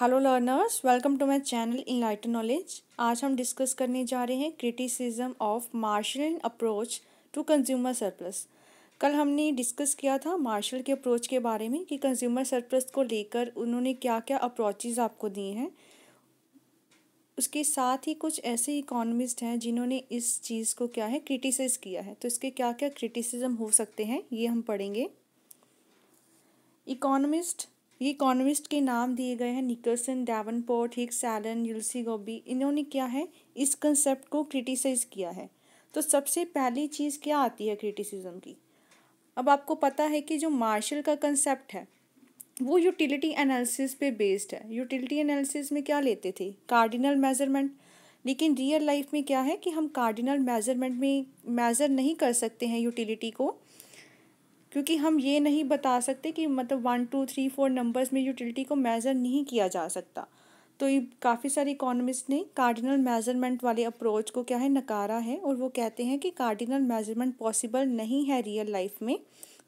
hello learners welcome to my channel in light knowledge आज हम discuss करने जा रहे हैं criticism of Marshall approach to consumer surplus कल हमने डिस्कस किया था मार्शल के अप्रोच के बारे में कि कंज्यूमर सरप्लस को लेकर उन्होंने क्या क्या अप्रोचेज आपको दिए हैं उसके साथ ही कुछ ऐसे इकोनॉमिस्ट हैं जिन्होंने इस चीज़ को क्या है क्रिटिसाइज़ किया है तो इसके क्या क्या क्रिटिसिज्म हो सकते हैं ये हम पढ़ेंगे इकोनॉमिस्ट ये इकोनॉमिस्ट के नाम दिए गए हैं निकलसन डेवनपोर्ट हिक्स एलन युलसी गोबी इन्होंने क्या है इस कंसेप्ट को क्रिटिसाइज़ किया है तो सबसे पहली चीज़ क्या आती है क्रिटिसिज्म की अब आपको पता है कि जो मार्शल का कंसेप्ट है वो यूटिलिटी एनालिसिस पे बेस्ड है यूटिलिटी एनालिसिस में क्या लेते थे कार्डिनल मेजरमेंट लेकिन रियल लाइफ में क्या है कि हम कार्डिनल मेजरमेंट में मेज़र नहीं कर सकते हैं यूटिलिटी को क्योंकि हम ये नहीं बता सकते कि मतलब one two three four numbers में यूटिलिटी को मेज़र नहीं किया जा सकता तो ये काफ़ी सारे इकोनॉमिस्ट ने कार्डिनल मेजरमेंट वाले अप्रोच को क्या है नकारा है और वो कहते हैं कि कार्डिनल मेजरमेंट पॉसिबल नहीं है रियल लाइफ में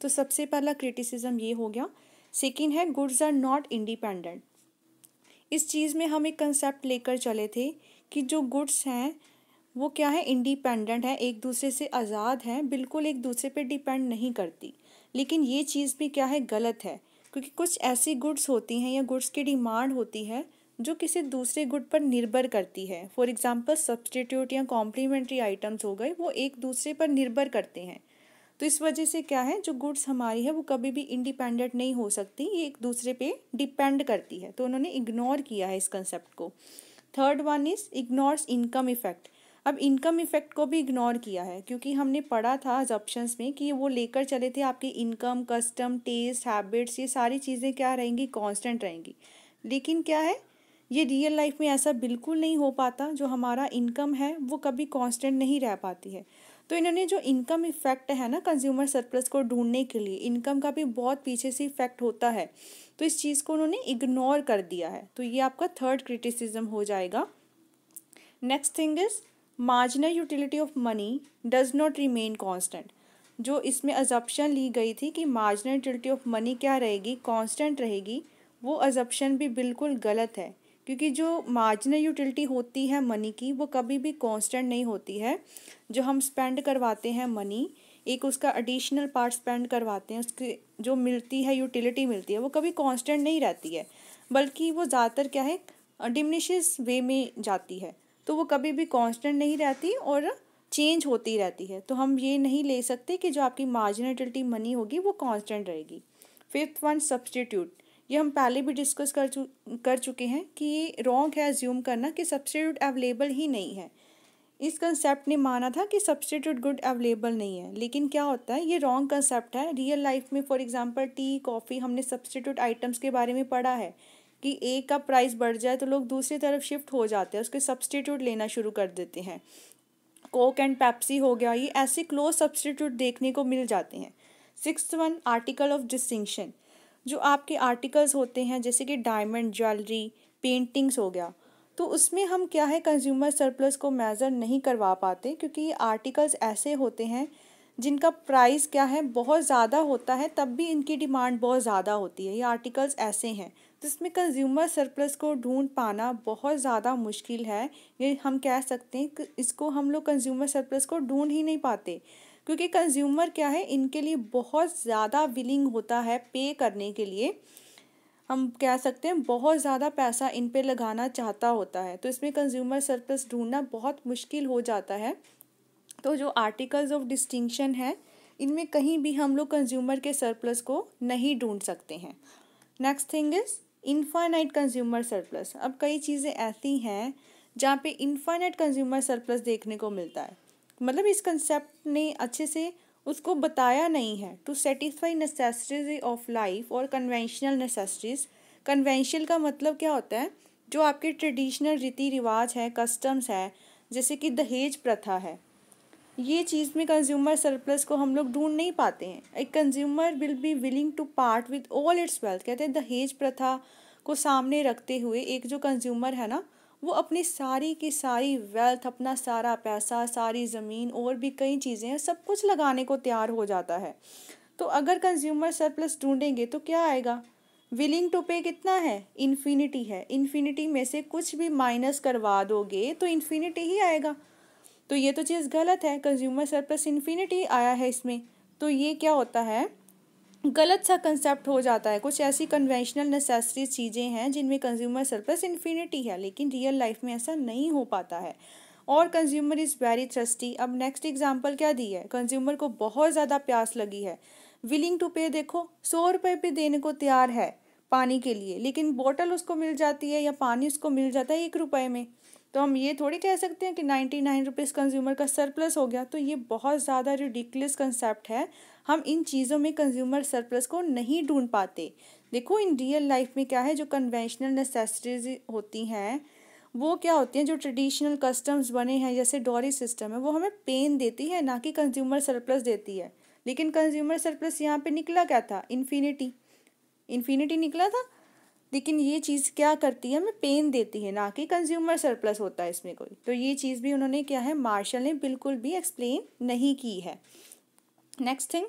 तो सबसे पहला क्रिटिसिज्म ये हो गया सेकेंड है गुड्स आर नॉट इंडिपेंडेंट इस चीज़ में हम एक कंसेप्ट लेकर चले थे कि जो गुड्स हैं वो क्या है इंडिपेंडेंट है एक दूसरे से आज़ाद हैं बिल्कुल एक दूसरे पे डिपेंड नहीं करती लेकिन ये चीज़ भी क्या है गलत है क्योंकि कुछ ऐसी गुड्स होती हैं या गुड्स की डिमांड होती है जो किसी दूसरे गुड पर निर्भर करती है फॉर एग्जाम्पल सब्सटीट्यूट या कॉम्प्लीमेंट्री आइटम्स हो गए वो एक दूसरे पर निर्भर करते हैं तो इस वजह से क्या है जो गुड्स हमारी है वो कभी भी इंडिपेंडेंट नहीं हो सकती ये एक दूसरे पे डिपेंड करती है तो उन्होंने इग्नोर किया है इस कंसेप्ट को third one is ignores income effect अब इनकम इफेक्ट को भी इग्नोर किया है क्योंकि हमने पढ़ा था ऑप्शन में कि वो लेकर चले थे आपकी इनकम कस्टम टेस्ट हैबिट्स ये सारी चीज़ें क्या रहेंगी कांस्टेंट रहेंगी लेकिन क्या है ये रियल लाइफ में ऐसा बिल्कुल नहीं हो पाता जो हमारा इनकम है वो कभी कांस्टेंट नहीं रह पाती है तो इन्होंने जो इनकम इफेक्ट है ना कंज्यूमर सरप्लस को ढूंढने के लिए इनकम का भी बहुत पीछे से इफेक्ट होता है तो इस चीज़ को उन्होंने इग्नोर कर दिया है तो ये आपका थर्ड क्रिटिसिज्म हो जाएगा next thing is marginal utility of money does not remain constant जो इसमें अजप्शन ली गई थी कि मार्जिनल यूटिलिटी ऑफ मनी क्या रहेगी कांस्टेंट रहेगी वो अजप्शन भी बिल्कुल गलत है क्योंकि जो मार्जिनल यूटिलिटी होती है मनी की वो कभी भी कांस्टेंट नहीं होती है जो हम स्पेंड करवाते हैं मनी एक उसका एडिशनल पार्ट स्पेंड करवाते हैं उसकी जो मिलती है यूटिलिटी मिलती है वो कभी कांस्टेंट नहीं रहती है बल्कि वो ज़्यादातर क्या है डिमिनिश वे में जाती है तो वो कभी भी कांस्टेंट नहीं रहती और चेंज होती रहती है तो हम ये नहीं ले सकते कि जो आपकी मार्जिनेटिलिटी मनी होगी वो कांस्टेंट रहेगी फिफ्थ वन सब्सटीट्यूट ये हम पहले भी डिस्कस कर चु कर चुके हैं कि रॉन्ग है ज्यूम करना कि सब्सटीट्यूट अवेलेबल ही नहीं है इस कंसेप्ट ने माना था कि सब्सटीट्यूट गुड अवेलेबल नहीं है लेकिन क्या होता है ये रॉन्ग कंसेप्ट है रियल लाइफ में फॉर एग्जांपल टी कॉफ़ी हमने सब्सटीट्यूट आइटम्स के बारे में पढ़ा है कि एक का प्राइस बढ़ जाए तो लोग दूसरी तरफ शिफ्ट हो जाते हैं उसके सब्सटीट्यूट लेना शुरू कर देते हैं कोक एंड पैप्सी हो गया ये ऐसे क्लोज सब्सटीट्यूट देखने को मिल जाते हैं six one article of distinction जो आपके आर्टिकल्स होते हैं जैसे कि डायमंड ज्वेलरी पेंटिंग्स हो गया तो उसमें हम क्या है कंज्यूमर सरप्लस को मेज़र नहीं करवा पाते क्योंकि ये आर्टिकल्स ऐसे होते हैं जिनका प्राइस क्या है बहुत ज़्यादा होता है तब भी इनकी डिमांड बहुत ज़्यादा होती है ये आर्टिकल्स ऐसे हैं जिसमें कंज्यूमर सरप्लस को ढूंढ पाना बहुत ज़्यादा मुश्किल है ये हम कह सकते हैं कि इसको हम लोग कंज्यूमर सरप्लस को ढूंढ ही नहीं पाते क्योंकि कंज्यूमर क्या है इनके लिए बहुत ज़्यादा विलिंग होता है पे करने के लिए हम कह सकते हैं बहुत ज़्यादा पैसा इन पे लगाना चाहता होता है तो इसमें कंज्यूमर सरप्लस ढूंढना बहुत मुश्किल हो जाता है तो जो आर्टिकल्स ऑफ डिस्टिंक्शन है इनमें कहीं भी हम लोग कंज्यूमर के सरप्लस को नहीं ढूंढ सकते हैं next thing is infinite consumer surplus अब कई चीज़ें ऐसी हैं जहाँ पे इनफाइनाइट कंज्यूमर सरप्लस देखने को मिलता है मतलब इस कंसेप्ट ने अच्छे से उसको बताया नहीं है to satisfy necessaries of life और कन्वेंशनल नेसेसरीज कन्वेंशनल का मतलब क्या होता है जो आपके ट्रेडिशनल रीति रिवाज है कस्टम्स है जैसे कि दहेज प्रथा है ये चीज़ में कंज्यूमर सरप्लस को हम लोग ढूंढ नहीं पाते हैं एक consumer will be willing to part with all its wealth कहते हैं दहेज प्रथा को सामने रखते हुए एक जो कंज्यूमर है ना वो अपनी सारी की सारी वेल्थ अपना सारा पैसा सारी ज़मीन और भी कई चीज़ें हैं सब कुछ लगाने को तैयार हो जाता है तो अगर कंज्यूमर सरप्लस ढूंढेंगे तो क्या आएगा विलिंग टू पे कितना है इन्फिनिटी है इन्फिनिटी में से कुछ भी माइनस करवा दोगे तो इन्फिनिटी ही आएगा तो ये तो चीज़ गलत है कंज्यूमर सरप्लस इन्फिनिटी आया है इसमें तो ये क्या होता है गलत सा कंसेप्ट हो जाता है कुछ ऐसी कन्वेंशनल नेसेसरी चीज़ें हैं जिनमें कंज्यूमर सरप्लस इन्फिनिटी है लेकिन रियल लाइफ में ऐसा नहीं हो पाता है और कंज्यूमर इज़ वेरी थ्रस्टी अब नेक्स्ट एग्जाम्पल क्या दी है कंज्यूमर को बहुत ज़्यादा प्यास लगी है विलिंग टू पे देखो सौ रुपये भी देने को तैयार है पानी के लिए लेकिन बोतल उसको मिल जाती है या पानी उसको मिल जाता है एक रुपये में तो हम ये थोड़ी कह सकते हैं कि नाइन्टी नाइन रुपीज़ कंज्यूमर का सरप्लस हो गया तो ये बहुत ज़्यादा रिडिकुलस कंसेप्ट है हम इन चीज़ों में कंज्यूमर सरप्लस को नहीं ढूंढ पाते देखो इन रियल लाइफ में क्या है जो कन्वेंशनल नेसेसरीज होती हैं वो क्या होती हैं जो ट्रेडिशनल कस्टम्स बने हैं जैसे डोरी सिस्टम है वो हमें पेन देती है ना कि कंज्यूमर सरप्लस देती है लेकिन कंज्यूमर सरप्लस यहाँ पे निकला क्या था इन्फिनिटी इन्फिनिटी निकला था लेकिन ये चीज़ क्या करती है हमें पेन देती है ना कि कंज्यूमर सरप्लस होता है इसमें कोई तो ये चीज़ भी उन्होंने क्या है मार्शल ने बिल्कुल भी एक्सप्लेन नहीं की है next thing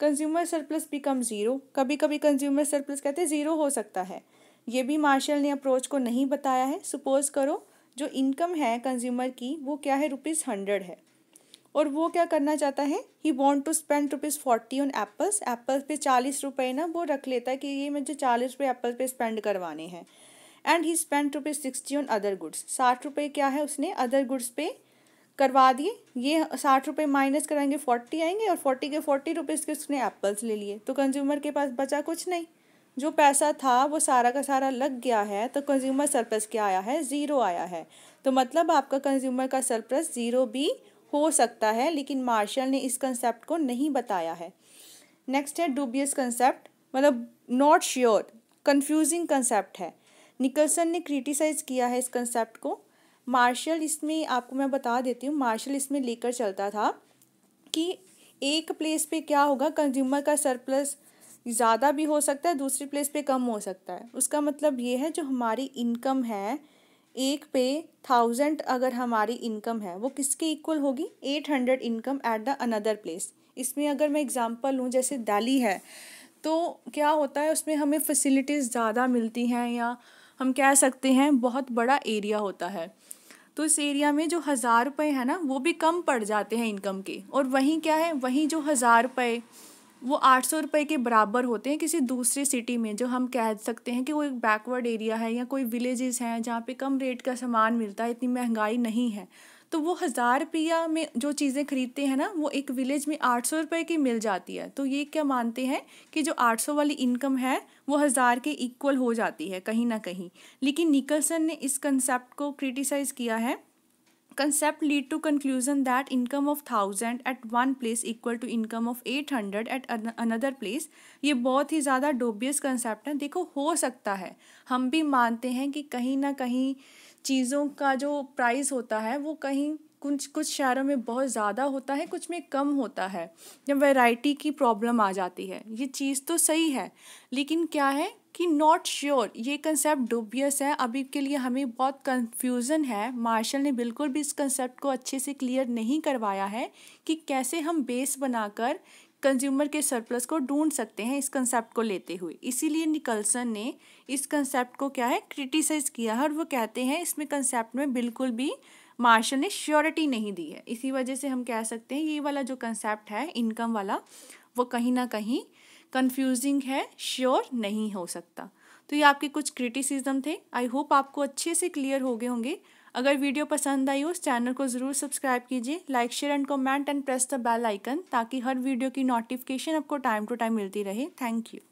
consumer surplus become zero कभी कभी कंज्यूमर सरप्लस कहते हैं ज़ीरो हो सकता है ये भी मार्शल ने अप्रोच को नहीं बताया है सपोज़ करो जो इनकम है कंज्यूमर की वो क्या है रुपीज़ हंड्रेड है और वो क्या करना चाहता है he want to spend rupees forty on apples apples पे चालीस रुपये ना वो रख लेता है कि ये मुझे चालीस रुपये एप्पल पे स्पेंड करवाने हैं and he spend rupees sixty on other goods साठ रुपये क्या है उसने अदर गुड्स पे करवा दिए ये साठ रुपये माइनस करेंगे फोर्टी आएंगे और फोर्टी के फोर्टी रुपीज़ के उसने एप्पल्स ले लिए तो कंज्यूमर के पास बचा कुछ नहीं जो पैसा था वो सारा का सारा लग गया है तो कंज्यूमर सरप्लस क्या आया है ज़ीरो आया है तो मतलब आपका कंज्यूमर का सरप्लस ज़ीरो भी हो सकता है लेकिन मार्शल ने इस कंसेप्ट को नहीं बताया है नेक्स्ट है डूबियस कंसेप्ट मतलब नॉट श्योर कंफ्यूजिंग कंसेप्ट है निकलसन ने क्रिटिसाइज़ किया है इस कंसेप्ट को मार्शल इसमें आपको मैं बता देती हूँ मार्शल इसमें लेकर चलता था कि एक प्लेस पे क्या होगा कंज्यूमर का सरप्लस ज़्यादा भी हो सकता है दूसरी प्लेस पे कम हो सकता है उसका मतलब ये है जो हमारी इनकम है एक पे थाउजेंड अगर हमारी इनकम है वो किसके इक्वल होगी eight hundred income at the another place इसमें अगर मैं एग्ज़ाम्पल लूँ जैसे दिल्ली है तो क्या होता है उसमें हमें फैसिलिटीज़ ज़्यादा मिलती हैं या हम कह सकते हैं बहुत बड़ा एरिया होता है तो इस एरिया में जो हज़ार रुपये है ना वो भी कम पड़ जाते हैं इनकम के और वहीं क्या है वहीं जो हज़ार रुपये वो आठ सौ रुपये के बराबर होते हैं किसी दूसरे सिटी में जो हम कह सकते हैं कि वो एक बैकवर्ड एरिया है या कोई विलेजेस हैं जहाँ पे कम रेट का सामान मिलता है इतनी महंगाई नहीं है तो वो हज़ार रुपया में जो चीज़ें खरीदते हैं ना वो एक विलेज में आठ सौ रुपये की मिल जाती है तो ये क्या मानते हैं कि जो आठ सौ वाली इनकम है वो हज़ार के इक्वल हो जाती है कहीं ना कहीं लेकिन निकलसन ने इस कंसेप्ट को क्रिटिसाइज़ किया है concept lead to conclusion that income of thousand at one place equal to income of eight hundred at another place ये बहुत ही ज़्यादा डोबियस कंसेप्ट है देखो हो सकता है हम भी मानते हैं कि कहीं ना कहीं चीज़ों का जो प्राइस होता है वो कहीं कुछ कुछ शहरों में बहुत ज़्यादा होता है कुछ में कम होता है जब वैरायटी की प्रॉब्लम आ जाती है ये चीज़ तो सही है लेकिन क्या है कि नॉट श्योर ये कंसेप्ट डुबियस है अभी के लिए हमें बहुत कंफ्यूजन है मार्शल ने बिल्कुल भी इस कंसेप्ट को अच्छे से क्लियर नहीं करवाया है कि कैसे हम बेस बनाकर कंज्यूमर के सरप्लस को ढूंढ सकते हैं इस कंसेप्ट को लेते हुए इसीलिए निकलसन ने इस कंसेप्ट को क्या है क्रिटिसाइज़ किया है और वो कहते हैं इसमें कंसेप्ट में बिल्कुल भी मार्शल ने श्योरिटी नहीं दी है इसी वजह से हम कह सकते हैं ये वाला जो कंसेप्ट है इनकम वाला वो कहीं ना कहीं कंफ्यूजिंग है श्योर नहीं हो सकता तो ये आपके कुछ क्रिटिसिज्म थे आई होप आपको अच्छे से क्लियर हो गए होंगे अगर वीडियो पसंद आई हो उस चैनल को ज़रूर सब्सक्राइब कीजिए like share and comment and press the bell icon ताकि हर वीडियो की नोटिफिकेशन आपको टाइम टू टाइम मिलती रहे थैंक यू